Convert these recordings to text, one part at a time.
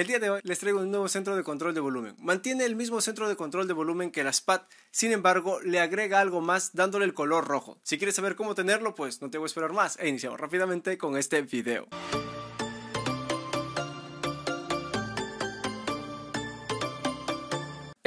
El día de hoy les traigo un nuevo centro de control de volumen. Mantiene el mismo centro de control de volumen que la SPAT, sin embargo le agrega algo más dándole el color rojo. Si quieres saber cómo tenerlo, pues no te voy a esperar más e iniciamos rápidamente con este video.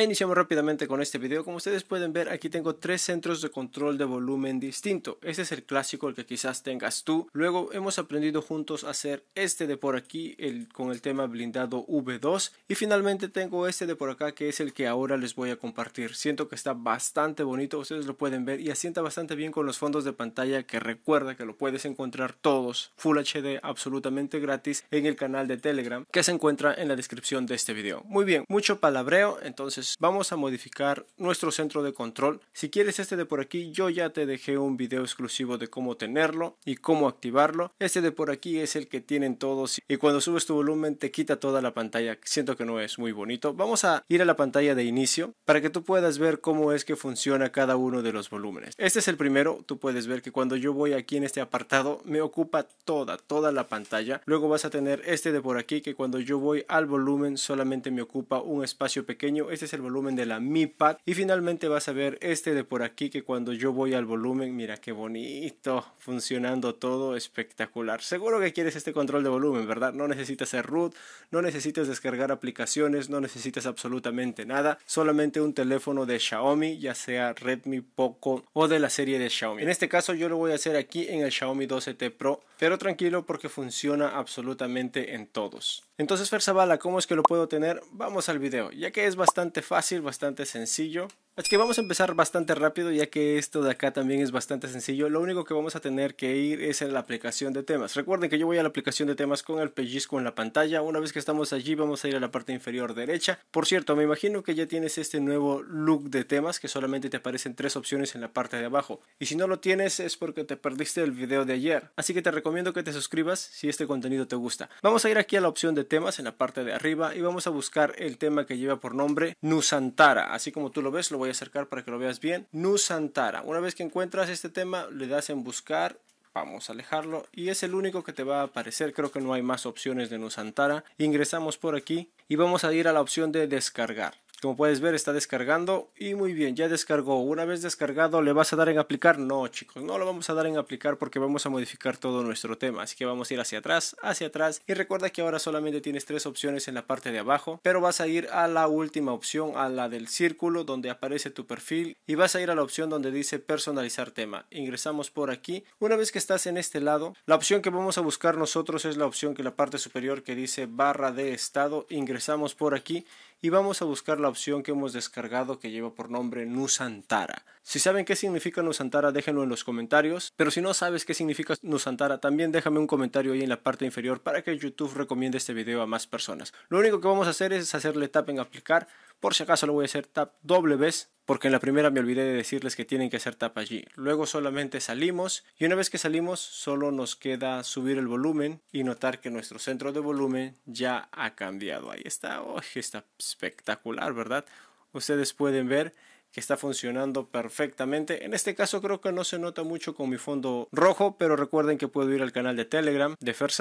Iniciamos rápidamente con este video. Como ustedes pueden ver, aquí tengo tres centros de control de volumen distinto. Este es el clásico, el que quizás tengas tú. Luego hemos aprendido juntos a hacer este de por aquí el, con el tema blindado V2. Y finalmente tengo este de por acá que es el que ahora les voy a compartir. Siento que está bastante bonito, ustedes lo pueden ver y asienta bastante bien con los fondos de pantalla que recuerda que lo puedes encontrar todos Full HD absolutamente gratis en el canal de Telegram que se encuentra en la descripción de este video. Muy bien, mucho palabreo, entonces vamos a modificar nuestro centro de control. Si quieres este de por aquí, yo ya te dejé un video exclusivo de cómo tenerlo y cómo activarlo. Este de por aquí es el que tienen todos y cuando subes tu volumen te quita toda la pantalla. Siento que no es muy bonito. Vamos a ir a la pantalla de inicio para que tú puedas ver cómo es que funciona cada uno de los volúmenes. Este es el primero. Tú puedes ver que cuando yo voy aquí en este apartado me ocupa toda, toda la pantalla. Luego vas a tener este de por aquí que cuando yo voy al volumen solamente me ocupa un espacio pequeño. Este es el volumen de la Mi Pad y finalmente vas a ver este de por aquí que cuando yo voy al volumen, mira qué bonito, funcionando todo, espectacular. Seguro que quieres este control de volumen, ¿verdad? No necesitas ser root, no necesitas descargar aplicaciones, no necesitas absolutamente nada, solamente un teléfono de Xiaomi, ya sea Redmi Poco o de la serie de Xiaomi. En este caso yo lo voy a hacer aquí en el Xiaomi 12T Pro, pero tranquilo porque funciona absolutamente en todos. Entonces, Ferzabala, ¿cómo es que lo puedo tener? Vamos al video, ya que es bastante fácil, bastante sencillo. Así que vamos a empezar bastante rápido ya que esto de acá también es bastante sencillo. Lo único que vamos a tener que ir es en la aplicación de temas. Recuerden que yo voy a la aplicación de temas con el pellizco en la pantalla. Una vez que estamos allí vamos a ir a la parte inferior derecha. Por cierto, me imagino que ya tienes este nuevo look de temas que solamente te aparecen tres opciones en la parte de abajo. Y si no lo tienes es porque te perdiste el video de ayer. Así que te recomiendo que te suscribas si este contenido te gusta. Vamos a ir aquí a la opción de temas en la parte de arriba y vamos a buscar el tema que lleva por nombre Nusantara. Así como tú lo ves, lo voy a acercar para que lo veas bien. Nusantara. Una vez que encuentras este tema, le das en buscar vamos a alejarlo y es el único que te va a aparecer creo que no hay más opciones de Nusantara ingresamos por aquí y vamos a ir a la opción de descargar como puedes ver está descargando y muy bien, ya descargó. Una vez descargado, ¿le vas a dar en aplicar? No, chicos, no lo vamos a dar en aplicar porque vamos a modificar todo nuestro tema. Así que vamos a ir hacia atrás, hacia atrás y recuerda que ahora solamente tienes tres opciones en la parte de abajo, pero vas a ir a la última opción, a la del círculo donde aparece tu perfil y vas a ir a la opción donde dice personalizar tema. Ingresamos por aquí. Una vez que estás en este lado, la opción que vamos a buscar nosotros es la opción que la parte superior que dice barra de estado. Ingresamos por aquí y vamos a buscar la opción que hemos descargado que lleva por nombre Nusantara. Si saben qué significa Nusantara, déjenlo en los comentarios. Pero si no sabes qué significa Nusantara, también déjame un comentario ahí en la parte inferior para que YouTube recomiende este video a más personas. Lo único que vamos a hacer es hacerle tap en aplicar por si acaso lo voy a hacer tap doble vez porque en la primera me olvidé de decirles que tienen que hacer tap allí. Luego solamente salimos y una vez que salimos solo nos queda subir el volumen y notar que nuestro centro de volumen ya ha cambiado. Ahí está, oh, está espectacular, ¿verdad? Ustedes pueden ver que está funcionando perfectamente. En este caso creo que no se nota mucho con mi fondo rojo, pero recuerden que puedo ir al canal de Telegram de Fer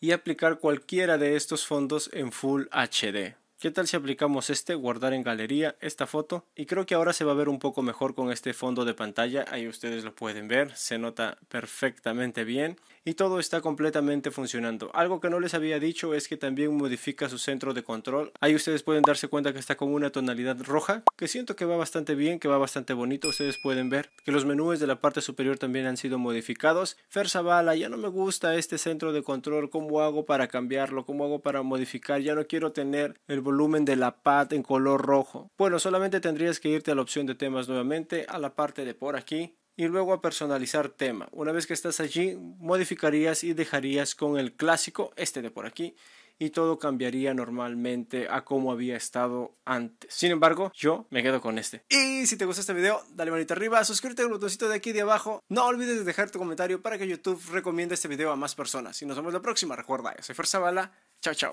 y aplicar cualquiera de estos fondos en Full HD. ¿Qué tal si aplicamos este, guardar en galería, esta foto? Y creo que ahora se va a ver un poco mejor con este fondo de pantalla, ahí ustedes lo pueden ver, se nota perfectamente bien y todo está completamente funcionando. Algo que no les había dicho es que también modifica su centro de control, ahí ustedes pueden darse cuenta que está con una tonalidad roja, que siento que va bastante bien, que va bastante bonito, ustedes pueden ver que los menús de la parte superior también han sido modificados. Ferzabala, ya no me gusta este centro de control, ¿cómo hago para cambiarlo? ¿Cómo hago para modificar? Ya no quiero tener el volumen de la pad en color rojo. Bueno, solamente tendrías que irte a la opción de temas nuevamente, a la parte de por aquí, y luego a personalizar tema. Una vez que estás allí, modificarías y dejarías con el clásico, este de por aquí, y todo cambiaría normalmente a como había estado antes. Sin embargo, yo me quedo con este. Y si te gustó este video, dale manita arriba, suscríbete al botoncito de aquí de abajo. No olvides dejar tu comentario para que YouTube recomiende este video a más personas. Y nos vemos la próxima. Recuerda, yo soy Fuerza Bala. Chao, chao.